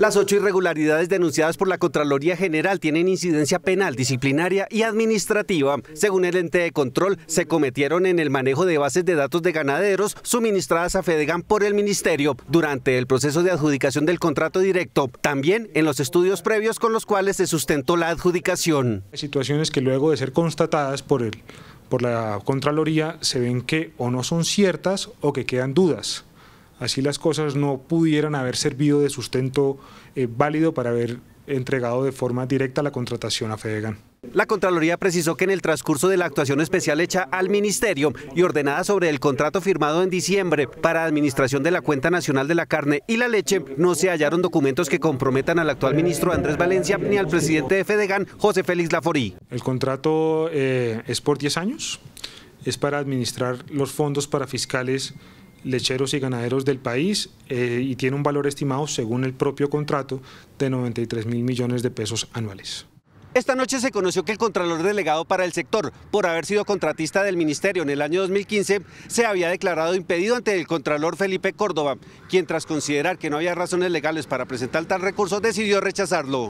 Las ocho irregularidades denunciadas por la Contraloría General tienen incidencia penal, disciplinaria y administrativa. Según el ente de control, se cometieron en el manejo de bases de datos de ganaderos suministradas a Fedegan por el Ministerio durante el proceso de adjudicación del contrato directo, también en los estudios previos con los cuales se sustentó la adjudicación. Situaciones que luego de ser constatadas por, el, por la Contraloría se ven que o no son ciertas o que quedan dudas así las cosas no pudieran haber servido de sustento eh, válido para haber entregado de forma directa la contratación a Fedegan. La Contraloría precisó que en el transcurso de la actuación especial hecha al Ministerio y ordenada sobre el contrato firmado en diciembre para administración de la cuenta nacional de la carne y la leche, no se hallaron documentos que comprometan al actual ministro Andrés Valencia ni al presidente de Fedegan, José Félix Laforí. El contrato eh, es por 10 años, es para administrar los fondos para fiscales lecheros y ganaderos del país eh, y tiene un valor estimado, según el propio contrato, de 93 mil millones de pesos anuales. Esta noche se conoció que el Contralor Delegado para el sector, por haber sido contratista del Ministerio en el año 2015, se había declarado impedido ante el Contralor Felipe Córdoba, quien tras considerar que no había razones legales para presentar tal recurso decidió rechazarlo.